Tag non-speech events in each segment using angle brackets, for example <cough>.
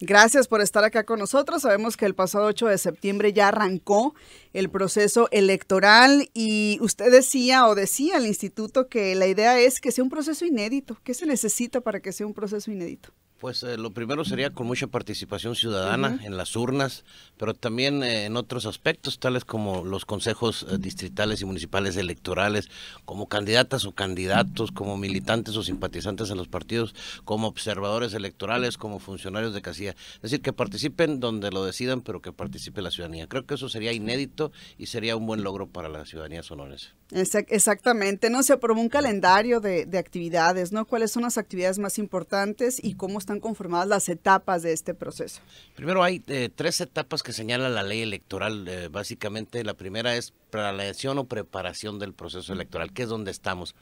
Gracias por estar acá con nosotros. Sabemos que el pasado 8 de septiembre ya arrancó el proceso electoral y usted decía o decía al instituto que la idea es que sea un proceso inédito. ¿Qué se necesita para que sea un proceso inédito? Pues eh, lo primero sería con mucha participación ciudadana en las urnas, pero también eh, en otros aspectos, tales como los consejos eh, distritales y municipales electorales, como candidatas o candidatos, como militantes o simpatizantes en los partidos, como observadores electorales, como funcionarios de casilla. Es decir, que participen donde lo decidan, pero que participe la ciudadanía. Creo que eso sería inédito y sería un buen logro para la ciudadanía sonorense. Exactamente, ¿no? Se aprobó un calendario de, actividades, ¿no? ¿Cuáles son las actividades más importantes y cómo están conformadas las etapas de este proceso? Primero, hay eh, tres etapas que señala la ley electoral. Eh, básicamente, la primera es planeación o preparación del proceso electoral, que es donde estamos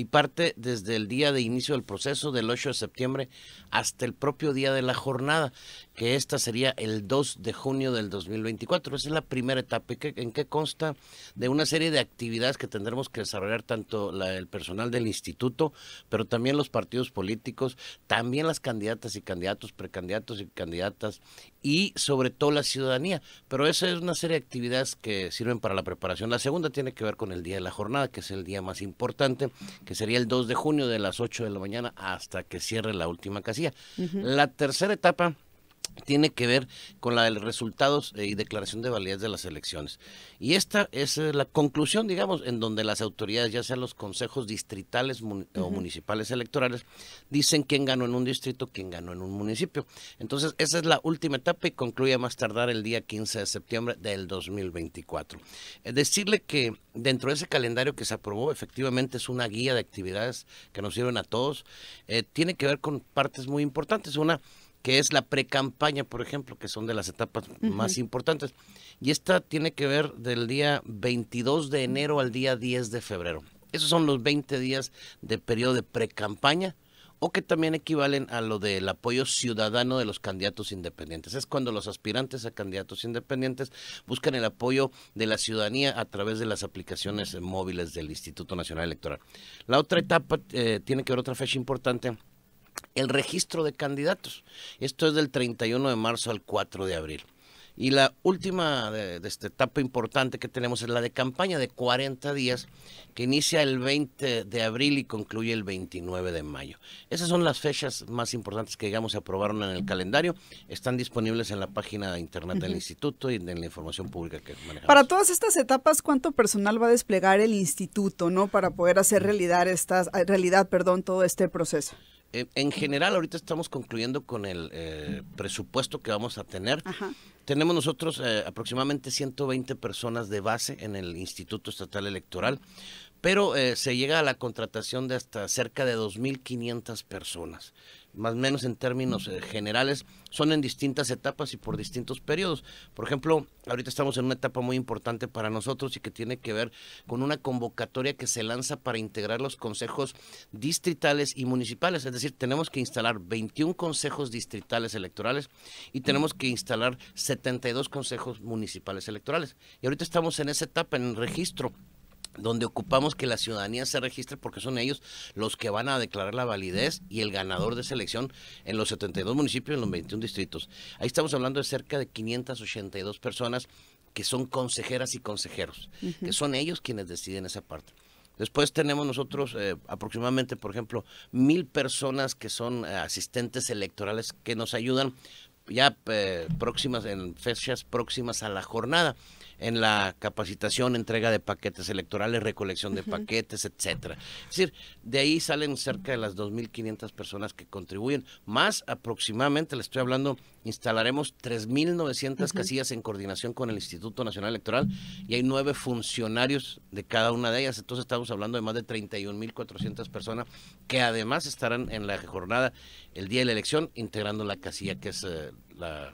y parte desde el día de inicio del proceso del 8 de septiembre hasta el propio día de la jornada, que esta sería el 2 de junio del 2024. Esa es la primera etapa en que consta de una serie de actividades que tendremos que desarrollar tanto el personal del instituto, pero también los partidos políticos, también las candidatas y candidatos, precandidatos y candidatas y sobre todo la ciudadanía. Pero esa es una serie de actividades que sirven para la preparación. La segunda tiene que ver con el día de la jornada, que es el día más importante, que sería el 2 de junio de las 8 de la mañana hasta que cierre la última casilla. La tercera etapa tiene que ver con la de resultados eh, y declaración de validez de las elecciones. Y esta es eh, la conclusión, digamos, en donde las autoridades, ya sean los consejos distritales o municipales electorales, dicen quién ganó en un distrito, quién ganó en un municipio. Entonces, esa es la última etapa y concluye a más tardar el día 15 de septiembre del 2024. Es eh, decirle que dentro de ese calendario que se aprobó, efectivamente es una guía de actividades que nos sirven a todos, tiene que ver con partes muy importantes. Una, que es la precampaña, por ejemplo, que son de las etapas más importantes. Y esta tiene que ver del día 22 de enero al día 10 de febrero. Esos son los 20 días de periodo de precampaña o que también equivalen a lo del apoyo ciudadano de los candidatos independientes. Es cuando los aspirantes a candidatos independientes buscan el apoyo de la ciudadanía a través de las aplicaciones móviles del Instituto Nacional Electoral. La otra etapa eh, tiene que ver otra fecha importante el registro de candidatos. Esto es del 31 de marzo al 4 de abril. Y la última de, esta etapa importante que tenemos es la de campaña de 40 días, que inicia el 20 de abril y concluye el 29 de mayo. Esas son las fechas más importantes que, digamos, se aprobaron en el calendario. Están disponibles en la página de internet del instituto y en la información pública que manejamos. Para todas estas etapas, ¿cuánto personal va a desplegar el instituto, no? Para poder hacer realidad, estas, realidad perdón, todo este proceso en general, ahorita estamos concluyendo con el eh, presupuesto que vamos a tener. Tenemos nosotros eh, aproximadamente 120 personas de base en el Instituto Estatal Electoral pero eh, se llega a la contratación de hasta cerca de 2.500 personas, más o menos en términos eh, generales, son en distintas etapas y por distintos periodos. Por ejemplo, ahorita estamos en una etapa muy importante para nosotros y que tiene que ver con una convocatoria que se lanza para integrar los consejos distritales y municipales, es decir, tenemos que instalar 21 consejos distritales electorales y tenemos que instalar 72 consejos municipales electorales. Y ahorita estamos en esa etapa, en registro donde ocupamos que la ciudadanía se registre porque son ellos los que van a declarar la validez y el ganador de esa elección en los 72 municipios en los 21 distritos. Ahí estamos hablando de cerca de 582 personas que son consejeras y consejeros, que son ellos quienes deciden esa parte. Después tenemos nosotros eh, aproximadamente, por ejemplo, mil personas que son eh, asistentes electorales que nos ayudan ya eh, próximas, en fechas próximas a la jornada en la capacitación, entrega de paquetes electorales, recolección de paquetes, etcétera. Es decir, de ahí salen cerca de las 2.500 personas que contribuyen, más aproximadamente, le estoy hablando, instalaremos 3.900 casillas en coordinación con el Instituto Nacional Electoral y hay nueve funcionarios de cada una de ellas, entonces estamos hablando de más de 31.400 personas que además estarán en la jornada el día de la elección integrando la casilla que es... Eh,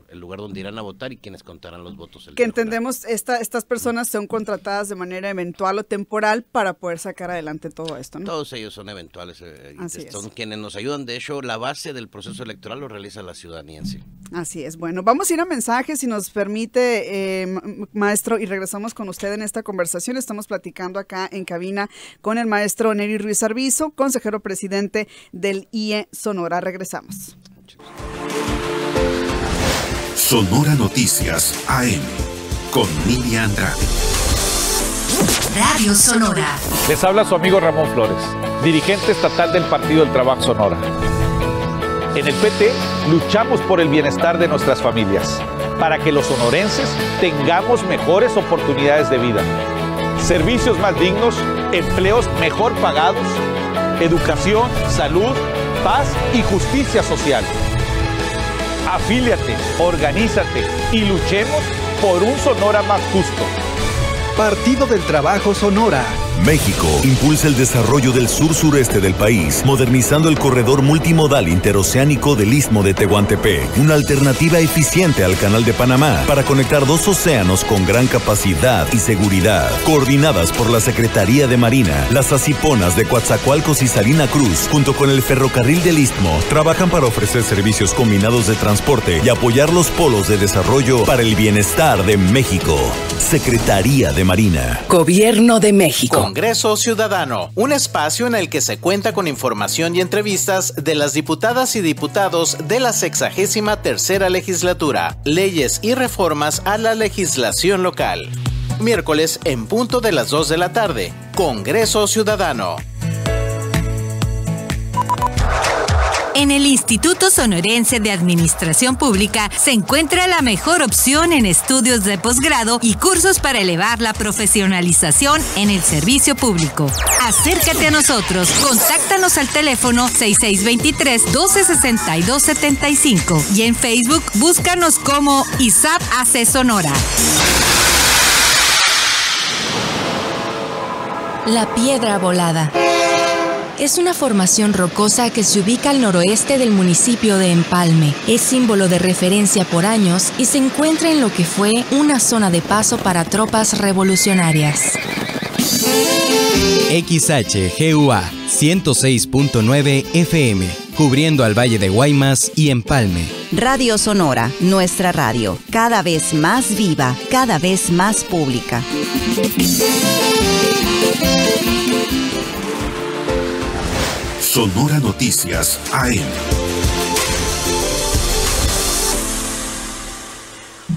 el lugar donde irán a votar y quienes contarán los votos. que entendemos, esta, estas personas son contratadas de manera eventual o temporal para poder sacar adelante todo esto. ¿no? Todos ellos son eventuales, eh, son quienes nos ayudan. De hecho, la base del proceso electoral lo realiza la ciudadanía en sí. Así es. Bueno, vamos a ir a mensajes, si nos permite, eh, maestro, y regresamos con usted en esta conversación. Estamos platicando acá en cabina con el maestro Neri Ruiz Arbizo, consejero presidente del IE Sonora. Regresamos. Muchas Sonora Noticias AM con Nidia Andrade. Radio Sonora. Les habla su amigo Ramón Flores, dirigente estatal del Partido del Trabajo Sonora. En el PT luchamos por el bienestar de nuestras familias, para que los sonorenses tengamos mejores oportunidades de vida, servicios más dignos, empleos mejor pagados, educación, salud, paz y justicia social afíliate, organízate y luchemos por un Sonora más justo. Partido del Trabajo Sonora. México impulsa el desarrollo del sur-sureste del país, modernizando el corredor multimodal interoceánico del Istmo de Tehuantepec, una alternativa eficiente al Canal de Panamá para conectar dos océanos con gran capacidad y seguridad, coordinadas por la Secretaría de Marina, las Aciponas de Coatzacoalcos y Salina Cruz, junto con el Ferrocarril del Istmo, trabajan para ofrecer servicios combinados de transporte y apoyar los polos de desarrollo para el bienestar de México. Secretaría de Marina. Gobierno de México. Congreso Ciudadano, un espacio en el que se cuenta con información y entrevistas de las diputadas y diputados de la sexagésima tercera legislatura, leyes y reformas a la legislación local. Miércoles en punto de las 2 de la tarde, Congreso Ciudadano. En el Instituto Sonorense de Administración Pública se encuentra la mejor opción en estudios de posgrado y cursos para elevar la profesionalización en el servicio público. Acércate a nosotros, contáctanos al teléfono 6623-1262-75 y en Facebook búscanos como ISAP hace Sonora. La piedra volada es una formación rocosa que se ubica al noroeste del municipio de Empalme. Es símbolo de referencia por años y se encuentra en lo que fue una zona de paso para tropas revolucionarias. XHGUA 106.9 FM, cubriendo al Valle de Guaymas y Empalme. Radio Sonora, nuestra radio, cada vez más viva, cada vez más pública. Sonora Noticias AM.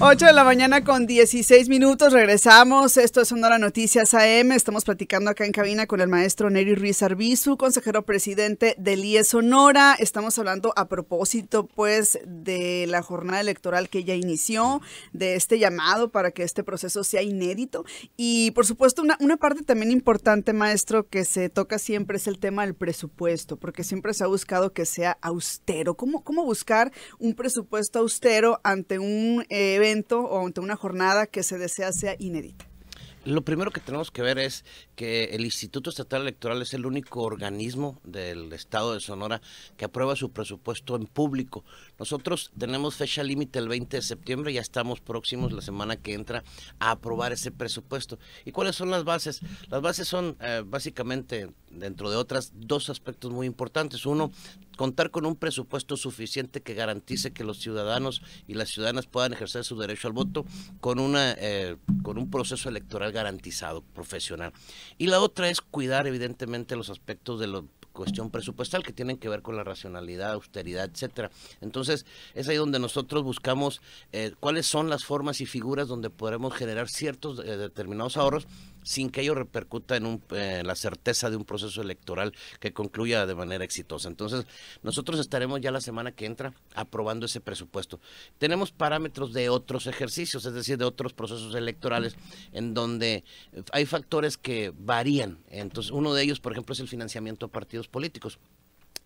8 de la mañana con 16 minutos, regresamos. Esto es Sonora Noticias AM. Estamos platicando acá en cabina con el maestro Neri Ruiz Arbizu, consejero presidente del IE Sonora. Estamos hablando a propósito, pues, de la jornada electoral que ya inició, de este llamado para que este proceso sea inédito. Y, por supuesto, una, parte también importante, maestro, que se toca siempre es el tema del presupuesto, porque siempre se ha buscado que sea austero. ¿Cómo, cómo buscar un presupuesto austero ante un evento? Eh, o ante una jornada que se desea sea inédita lo primero que tenemos que ver es que el Instituto Estatal Electoral es el único organismo del Estado de Sonora que aprueba su presupuesto en público. Nosotros tenemos fecha límite el 20 de septiembre, ya estamos próximos la semana que entra a aprobar ese presupuesto. ¿Y cuáles son las bases? Las bases son eh, básicamente, dentro de otras, dos aspectos muy importantes. Uno, contar con un presupuesto suficiente que garantice que los ciudadanos y las ciudadanas puedan ejercer su derecho al voto con, una, eh, con un proceso electoral garantizado, profesional. Y la otra es cuidar evidentemente los aspectos de la cuestión presupuestal que tienen que ver con la racionalidad, austeridad, etcétera. Entonces, es ahí donde nosotros buscamos eh, cuáles son las formas y figuras donde podremos generar ciertos eh, determinados ahorros sin que ello repercuta en, eh, la certeza de un proceso electoral que concluya de manera exitosa. Entonces, nosotros estaremos ya la semana que entra aprobando ese presupuesto. Tenemos parámetros de otros ejercicios, es decir, de otros procesos electorales, en donde eh, hay factores que varían. Entonces, uno de ellos, por ejemplo, es el financiamiento a partidos políticos.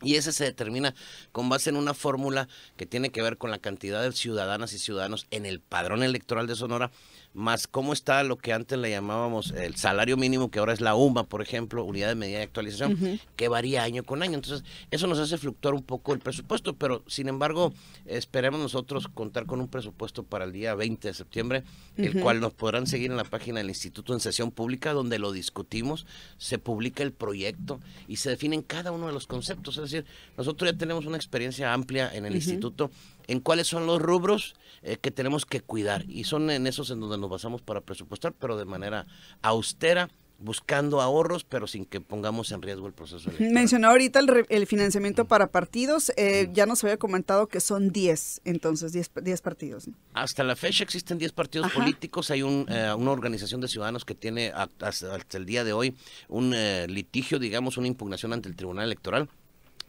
Y ese se determina con base en una fórmula que tiene que ver con la cantidad de ciudadanas y ciudadanos en el padrón electoral de Sonora, más cómo está lo que antes le llamábamos el salario mínimo, que ahora es la UMA, por ejemplo, unidad de medida de actualización, que varía año con año. Entonces, eso nos hace fluctuar un poco el presupuesto, pero sin embargo, esperemos nosotros contar con un presupuesto para el día 20 de septiembre, el cual nos podrán seguir en la página del Instituto en sesión pública, donde lo discutimos, se publica el proyecto y se definen cada uno de los conceptos decir, nosotros ya tenemos una experiencia amplia en el instituto en cuáles son los rubros eh, que tenemos que cuidar. Y son en esos en donde nos basamos para presupuestar, pero de manera austera buscando ahorros, pero sin que pongamos en riesgo el proceso. Mencionó ahorita el, financiamiento mm. para partidos. Eh, mm. ya nos había comentado que son 10, entonces 10, partidos. Hasta la fecha existen 10 partidos políticos. Hay eh, una organización de ciudadanos que tiene hasta, el día de hoy un eh, litigio, digamos, una impugnación ante el Tribunal Electoral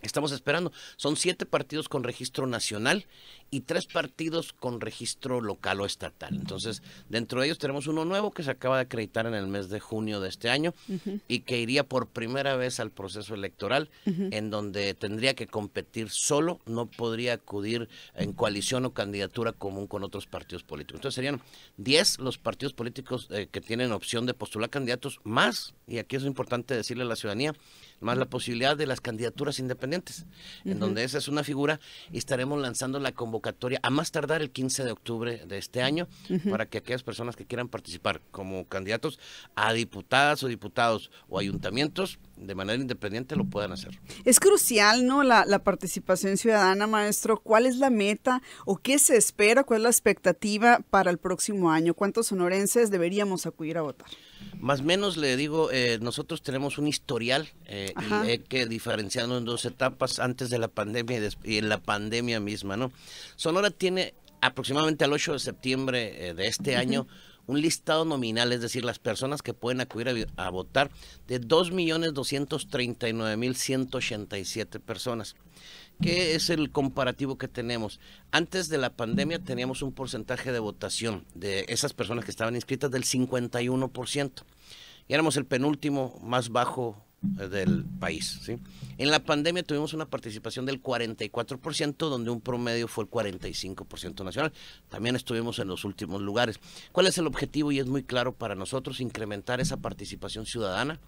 Estamos esperando. Son siete partidos con registro nacional y tres partidos con registro local o estatal. Entonces, dentro de ellos tenemos uno nuevo que se acaba de acreditar en el mes de junio de este año y que iría por primera vez al proceso electoral, en donde tendría que competir solo, no podría acudir en coalición o candidatura común con otros partidos políticos. Entonces, serían 10 los partidos políticos eh, que tienen opción de postular candidatos, más, y aquí es importante decirle a la ciudadanía, más la posibilidad de las candidaturas independientes, en donde esa es una figura y estaremos lanzando la convocatoria a más tardar el 15 de octubre de este año para que aquellas personas que quieran participar como candidatos a diputadas o diputados o ayuntamientos de manera independiente lo puedan hacer. Es crucial, ¿no? La, la participación ciudadana, maestro. ¿Cuál es la meta o qué se espera? ¿Cuál es la expectativa para el próximo año? ¿Cuántos sonorenses deberíamos acudir a votar? Más o menos le digo, eh, nosotros tenemos un historial eh, que diferenciando en dos etapas, antes de la pandemia y, en la pandemia misma, ¿no? Sonora tiene aproximadamente al 8 de septiembre eh, de este año un listado nominal, es decir, las personas que pueden acudir a, a votar, de 2.239.187 personas. ¿Qué es el comparativo que tenemos? Antes de la pandemia teníamos un porcentaje de votación de esas personas que estaban inscritas del 51%. Y éramos el penúltimo más bajo eh, del país. En la pandemia tuvimos una participación del 44%, donde un promedio fue el 45% nacional. También estuvimos en los últimos lugares. ¿Cuál es el objetivo? Y es muy claro para nosotros, incrementar esa participación ciudadana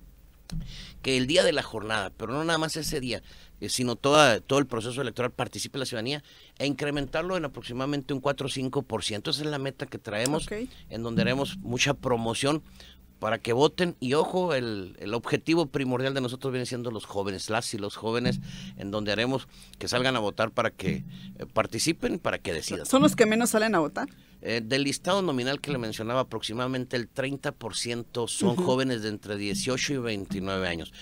que el día de la jornada, pero no nada más ese día, eh, sino toda, todo el proceso electoral participe la ciudadanía e incrementarlo en aproximadamente un 4 o 5%. Esa es la meta que traemos, en donde haremos mucha promoción para que voten. Y ojo, el, el, objetivo primordial de nosotros viene siendo los jóvenes, las y los jóvenes, en donde haremos que salgan a votar para que eh, participen, para que decidan. ¿Son los que menos salen a votar? Eh, del listado nominal que le mencionaba, aproximadamente el 30% son jóvenes de entre 18 y 29 años.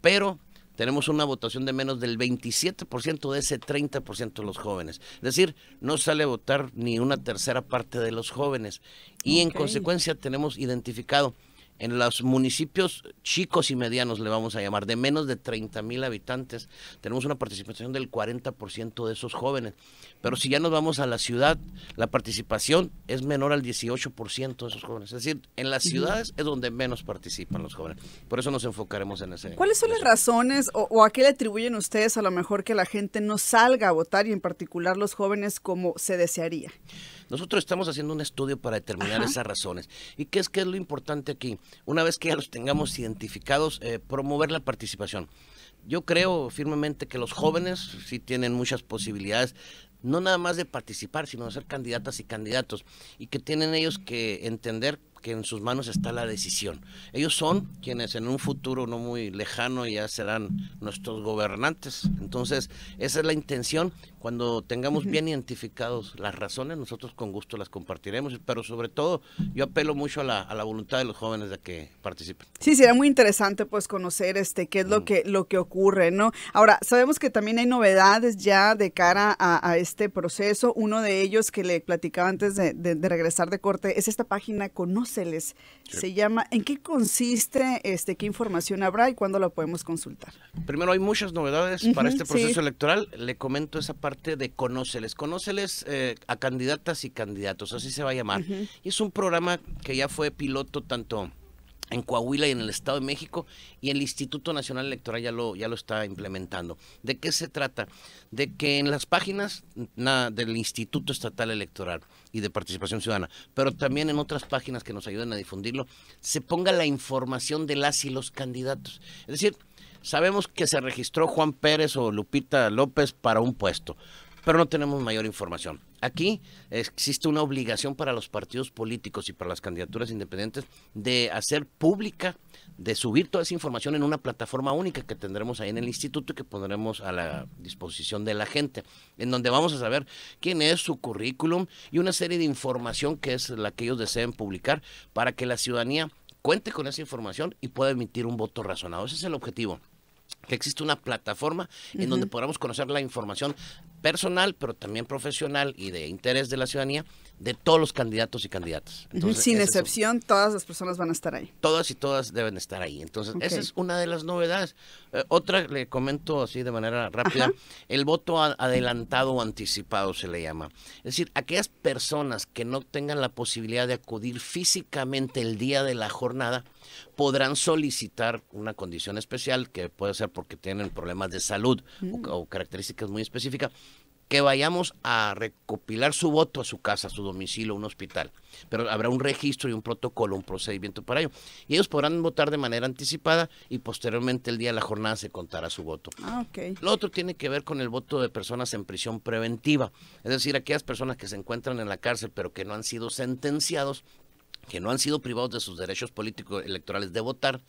Pero tenemos una votación de menos del 27% de ese 30% de los jóvenes. Es decir, no sale a votar ni una tercera parte de los jóvenes. Y en consecuencia tenemos identificado en los municipios chicos y medianos, le vamos a llamar, de menos de 30 mil habitantes, tenemos una participación del 40% de esos jóvenes. Pero si ya nos vamos a la ciudad, la participación es menor al 18% de esos jóvenes. Es decir, en las ciudades es donde menos participan los jóvenes. Por eso nos enfocaremos en ese. ¿Cuáles son las razones o, a qué le atribuyen ustedes a lo mejor que la gente no salga a votar y en particular los jóvenes como se desearía? Nosotros estamos haciendo un estudio para determinar esas razones. ¿Y qué es, que es lo importante aquí? Una vez que ya los tengamos identificados, eh, promover la participación. Yo creo firmemente que los jóvenes sí tienen muchas posibilidades no nada más de participar, sino de ser candidatas y candidatos, y que tienen ellos que entender que en sus manos está la decisión. Ellos son quienes en un futuro no muy lejano ya serán nuestros gobernantes. Entonces, esa es la intención. Cuando tengamos bien identificados las razones, nosotros con gusto las compartiremos, pero sobre todo yo apelo mucho a la, voluntad de los jóvenes de que participen. Sí, será muy interesante pues conocer este qué es lo mm. que lo que ocurre, ¿no? Ahora, sabemos que también hay novedades ya de cara a, este proceso. Uno de ellos que le platicaba antes de regresar de corte es esta página Conoce se Se llama ¿En qué consiste, este, qué información habrá y cuándo la podemos consultar? Primero, hay muchas novedades para este proceso electoral. Le comento esa parte de Conóceles. Conóceles eh, a candidatas y candidatos, así se va a llamar. Y es un programa que ya fue piloto tanto en Coahuila y en el Estado de México y el Instituto Nacional Electoral ya lo, ya lo está implementando. ¿De qué se trata? De que en las páginas del Instituto Estatal Electoral y de Participación Ciudadana, pero también en otras páginas que nos ayuden a difundirlo, se ponga la información de las y los candidatos. Es decir, sabemos que se registró Juan Pérez o Lupita López para un puesto pero no tenemos mayor información. Aquí existe una obligación para los partidos políticos y para las candidaturas independientes de hacer pública, de subir toda esa información en una plataforma única que tendremos ahí en el instituto y que pondremos a la disposición de la gente, en donde vamos a saber quién es su currículum y una serie de información que es la que ellos deseen publicar para que la ciudadanía cuente con esa información y pueda emitir un voto razonado. Ese es el objetivo que existe una plataforma en donde podamos conocer la información personal, pero también profesional y de interés de la ciudadanía, de todos los candidatos y candidatas. Sin excepción, todas las personas van a estar ahí. Todas y todas deben estar ahí. Entonces, esa es una de las novedades. Eh, otra, le comento así de manera rápida, el voto adelantado o anticipado se le llama. Es decir, aquellas personas que no tengan la posibilidad de acudir físicamente el día de la jornada, podrán solicitar una condición especial, que puede ser porque tienen problemas de salud o mm. características muy específicas, que vayamos a recopilar su voto a su casa, a su domicilio, a un hospital. Pero habrá un registro y un protocolo, un procedimiento para ello. Y ellos podrán votar de manera anticipada y posteriormente el día de la jornada se contará su voto. Ah, Lo otro tiene que ver con el voto de personas en prisión preventiva. Es decir, aquellas personas que se encuentran en la cárcel pero que no han sido sentenciados, que no han sido privados de sus derechos políticos electorales de votar,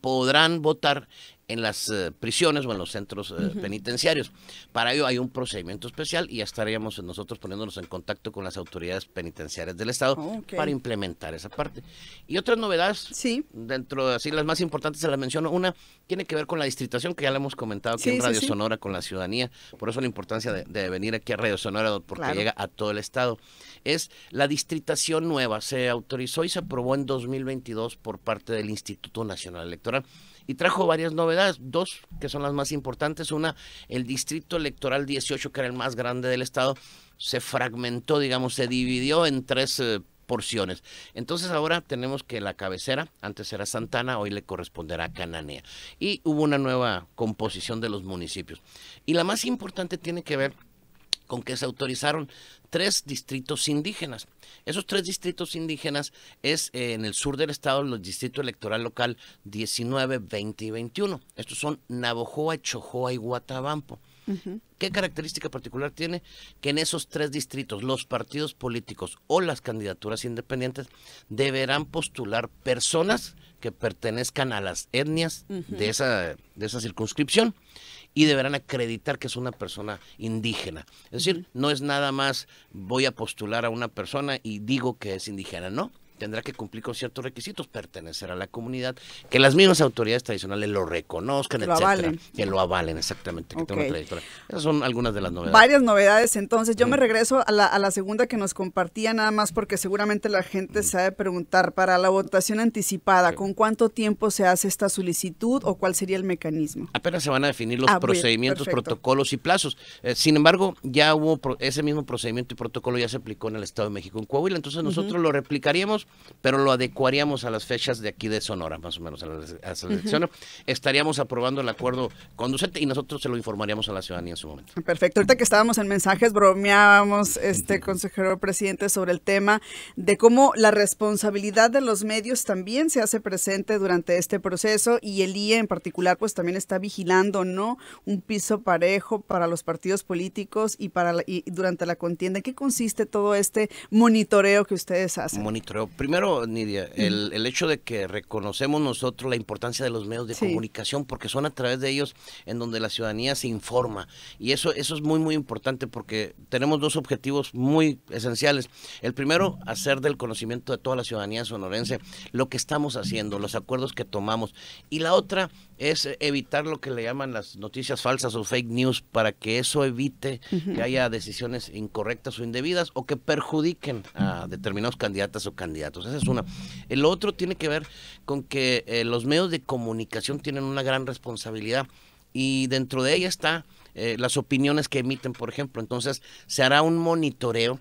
podrán votar en las eh, prisiones o en los centros eh, penitenciarios. Para ello hay un procedimiento especial y ya estaríamos nosotros poniéndonos en contacto con las autoridades penitenciarias del Estado para implementar esa parte. Y otras novedades, dentro de así las más importantes se las menciono. Una tiene que ver con la distritación, que ya la hemos comentado aquí en Radio Sonora con la ciudadanía. Por eso la importancia de, venir aquí a Radio Sonora, porque llega a todo el Estado. Es la distritación nueva. Se autorizó y se aprobó en 2022 por parte del Instituto Nacional Electoral y trajo varias novedades, dos que son las más importantes. Una, el distrito electoral 18, que era el más grande del estado, se fragmentó, digamos, se dividió en tres eh, porciones. Entonces ahora tenemos que la cabecera, antes era Santana, hoy le corresponderá a Cananea. Y hubo una nueva composición de los municipios. Y la más importante tiene que ver con que se autorizaron tres distritos indígenas. Esos tres distritos indígenas es eh, en el sur del estado los distritos electoral local 19, 20 y 21. Estos son Navojoa, Chojoa y Guatabampo. ¿Qué característica particular tiene? Que en esos tres distritos los partidos políticos o las candidaturas independientes deberán postular personas que pertenezcan a las etnias de, esa, de esa circunscripción y deberán acreditar que es una persona indígena. Es decir, no es nada más voy a postular a una persona y digo que es indígena, no tendrá que cumplir con ciertos requisitos, pertenecer a la comunidad, que las mismas autoridades tradicionales lo reconozcan, etcétera, que lo avalen exactamente, que trayectoria. Esas son algunas de las novedades. Varias novedades, entonces yo me regreso a la, segunda que nos compartía nada más porque seguramente la gente sabe se ha de preguntar para la votación anticipada, ¿con cuánto tiempo se hace esta solicitud o cuál sería el mecanismo? Apenas se van a definir los ah, procedimientos, protocolos y plazos. Eh, sin embargo, ya hubo ese mismo procedimiento y protocolo ya se aplicó en el Estado de México en Coahuila, entonces nosotros lo replicaríamos pero lo adecuaríamos a las fechas de aquí de Sonora, más o menos, a las, selección. Estaríamos aprobando el acuerdo conducente y nosotros se lo informaríamos a la ciudadanía en su momento. Perfecto. Ahorita que estábamos en mensajes, bromeábamos, este consejero presidente, sobre el tema de cómo la responsabilidad de los medios también se hace presente durante este proceso y el IE en particular, pues también está vigilando, ¿no? Un piso parejo para los partidos políticos y para y durante la contienda. ¿En qué consiste todo este monitoreo que ustedes hacen? Monitoreo primero, Nidia, el, hecho de que reconocemos nosotros la importancia de los medios de comunicación, porque son a través de ellos en donde la ciudadanía se informa. Y eso, eso es muy, muy importante porque tenemos dos objetivos muy esenciales. El primero, hacer del conocimiento de toda la ciudadanía sonorense lo que estamos haciendo, los acuerdos que tomamos. Y la otra es evitar lo que le llaman las noticias falsas o fake news para que eso evite que haya decisiones incorrectas o indebidas o que perjudiquen a determinados candidatas o candidatos. Entonces, Esa es una. El otro tiene que ver con que eh, los medios de comunicación tienen una gran responsabilidad y dentro de ella está eh, las opiniones que emiten, por ejemplo. Entonces se hará un monitoreo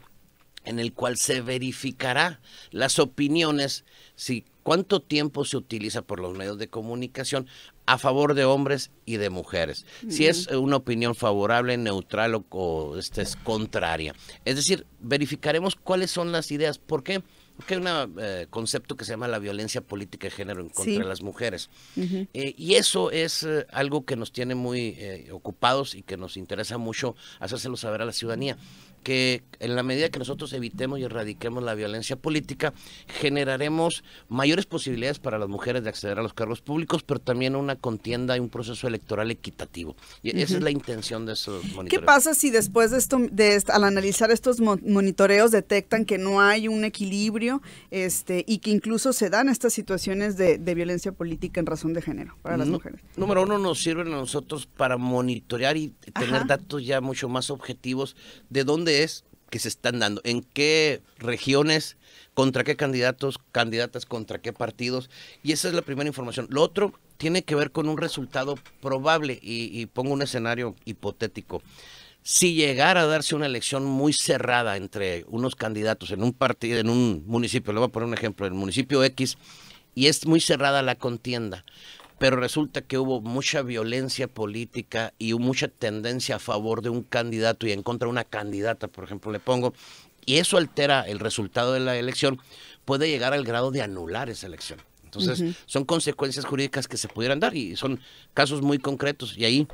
en el cual se verificará las opiniones, si cuánto tiempo se utiliza por los medios de comunicación a favor de hombres y de mujeres. Si es una opinión favorable, neutral o, este, es contraria. Es decir, verificaremos cuáles son las ideas. ¿Por qué? porque hay un eh, concepto que se llama la violencia política de género en contra de las mujeres. Eh, y eso es eh, algo que nos tiene muy ocupados y que nos interesa mucho hacérselo saber a la ciudadanía que en la medida que nosotros evitemos y erradiquemos la violencia política, generaremos mayores posibilidades para las mujeres de acceder a los cargos públicos, pero también una contienda y un proceso electoral equitativo. Y esa es la intención de estos monitoreos. ¿Qué pasa si después de esto, de al analizar estos monitoreos, detectan que no hay un equilibrio este, y que incluso se dan estas situaciones de, violencia política en razón de género para las mujeres? Número uno, nos sirven a nosotros para monitorear y tener datos ya mucho más objetivos de dónde que se están dando, en qué regiones, contra qué candidatos, candidatas, contra qué partidos. Y esa es la primera información. Lo otro tiene que ver con un resultado probable y, y pongo un escenario hipotético. Si llegara a darse una elección muy cerrada entre unos candidatos en un partido, en un municipio, le voy a poner un ejemplo, en el municipio X, y es muy cerrada la contienda pero resulta que hubo mucha violencia política y mucha tendencia a favor de un candidato y en contra de una candidata, por ejemplo, le pongo, y eso altera el resultado de la elección, puede llegar al grado de anular esa elección. Entonces, son consecuencias jurídicas que se pudieran dar y son casos muy concretos. Y ahí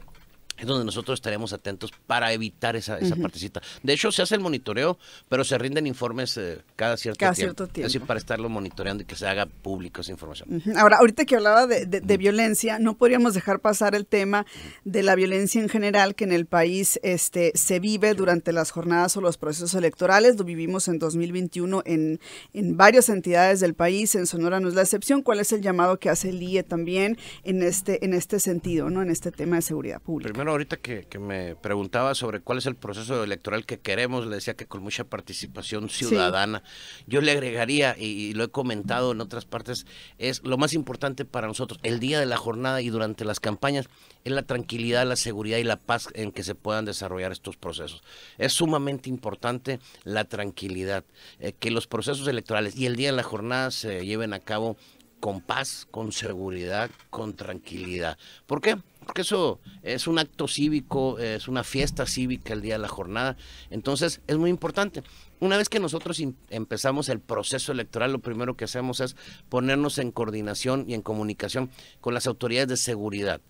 es donde nosotros estaremos atentos para evitar esa, esa partecita. De hecho, se hace el monitoreo, pero se rinden informes eh, cada, cierto, cada tiempo. cierto tiempo. Es decir, para estarlo monitoreando y que se haga público esa información. Ahora, ahorita que hablaba de, violencia, no podríamos dejar pasar el tema de la violencia en general que en el país este, se vive durante las jornadas o los procesos electorales. Lo vivimos en 2021 en, en varias entidades del país. En Sonora no es la excepción. ¿Cuál es el llamado que hace el IE también en este, en este sentido, ¿no? en este tema de seguridad pública? ahorita que, me preguntaba sobre cuál es el proceso electoral que queremos, le decía que con mucha participación ciudadana, yo le agregaría, y, lo he comentado en otras partes, es lo más importante para nosotros, el día de la jornada y durante las campañas, es la tranquilidad, la seguridad y la paz en que se puedan desarrollar estos procesos. Es sumamente importante la tranquilidad, eh, que los procesos electorales y el día de la jornada se lleven a cabo con paz, con seguridad, con tranquilidad. ¿Por qué? porque eso es un acto cívico, es una fiesta cívica el día de la jornada. Entonces, es muy importante. Una vez que nosotros empezamos el proceso electoral, lo primero que hacemos es ponernos en coordinación y en comunicación con las autoridades de seguridad,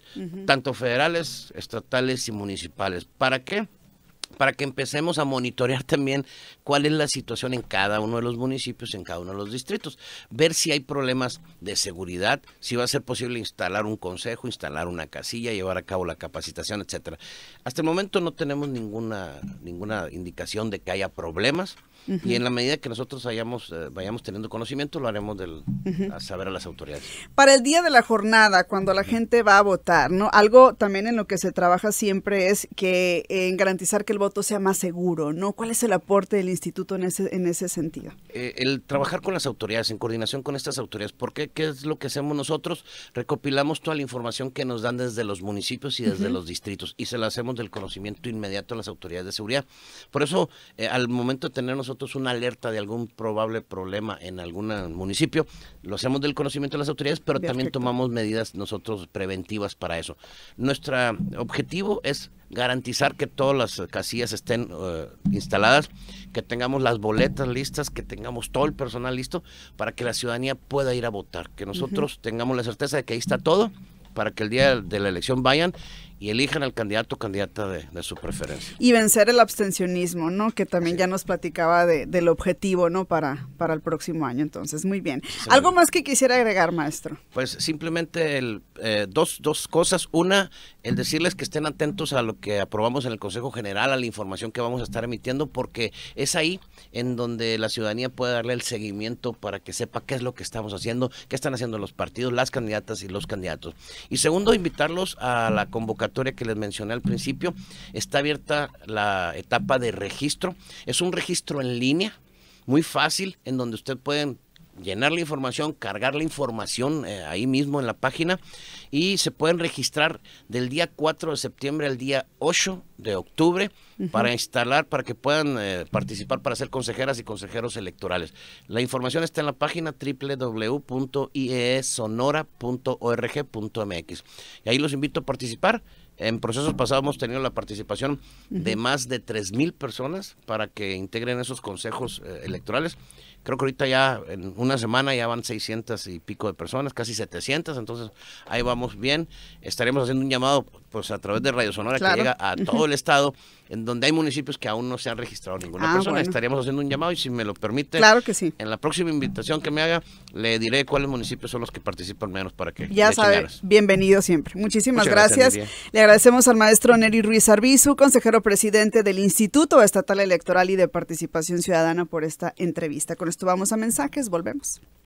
tanto federales, estatales y municipales. ¿Para qué? para que empecemos a monitorear <laughs> también cuál es la situación en cada uno de los municipios, en cada uno de los distritos, ver si hay problemas de seguridad, si va a ser posible instalar un consejo, instalar una casilla, llevar a cabo la capacitación, etcétera. Hasta el momento no tenemos ninguna ninguna indicación de que haya problemas. Y en la medida que nosotros eh, vayamos teniendo conocimiento, lo haremos del, a saber a las autoridades. Para el día de la jornada, cuando la gente va a votar, ¿no? Algo también en lo que se trabaja siempre es que en eh, garantizar que el voto sea más seguro, ¿no? ¿Cuál es el aporte del instituto en ese, en ese sentido? Eh, el trabajar con las autoridades, en coordinación con estas autoridades. porque qué? es lo que hacemos nosotros? Recopilamos toda la información que nos dan desde los municipios y desde los distritos y se la hacemos del conocimiento inmediato a las autoridades de seguridad. Por eso, al momento de tenernos nosotros una alerta de algún probable problema en algún municipio, lo hacemos del conocimiento de las autoridades, pero también tomamos medidas nosotros preventivas para eso. Nuestro objetivo es garantizar que todas las casillas estén eh, instaladas, que tengamos las boletas listas, que tengamos todo el personal listo para que la ciudadanía pueda ir a votar, que nosotros tengamos la certeza de que ahí está todo para que el día de la elección vayan y elijan al candidato o candidata de, su preferencia. Y vencer el abstencionismo, ¿no? Que también ya nos platicaba del objetivo, ¿no? Para, para el próximo año. Entonces, muy bien. ¿Algo más que quisiera agregar, maestro? Pues simplemente el, eh, dos cosas. Una, el decirles que estén atentos a lo que aprobamos en el Consejo General, a la información que vamos a estar emitiendo, porque es ahí en donde la ciudadanía puede darle el seguimiento para que sepa qué es lo que estamos haciendo, qué están haciendo los partidos, las candidatas y los candidatos. Y segundo, invitarlos a la convocatoria que les mencioné al principio. Está abierta la etapa de registro. Es un registro en línea, muy fácil, en donde usted puede llenar la información, cargar la información eh, ahí mismo en la página y se pueden registrar del día 4 de septiembre al día 8 de octubre para instalar, para que puedan eh, participar para ser consejeras y consejeros electorales. La información está en la página www.iesonora.org.mx. E y ahí los invito a participar. En procesos pasados hemos tenido la participación de más de 3.000 personas para que integren esos consejos eh, electorales. Creo que ahorita ya en una semana ya van 600 y pico de personas, casi 700, entonces ahí vamos bien. Estaremos haciendo un llamado pues a través de Radio Sonora que llega a <laughs> todo el estado, en donde hay municipios que aún no se han registrado ninguna ah, persona. estaríamos haciendo un llamado y si me lo permite, claro que sí. en la próxima invitación que me haga, le diré cuáles municipios son los que participan menos para que... Ya sabe, bienvenido siempre. Muchísimas gracias. le agradecemos al maestro Neri Ruiz Arbizu, consejero presidente del Instituto Estatal Electoral y de Participación Ciudadana por esta entrevista. Con esto vamos a mensajes, volvemos.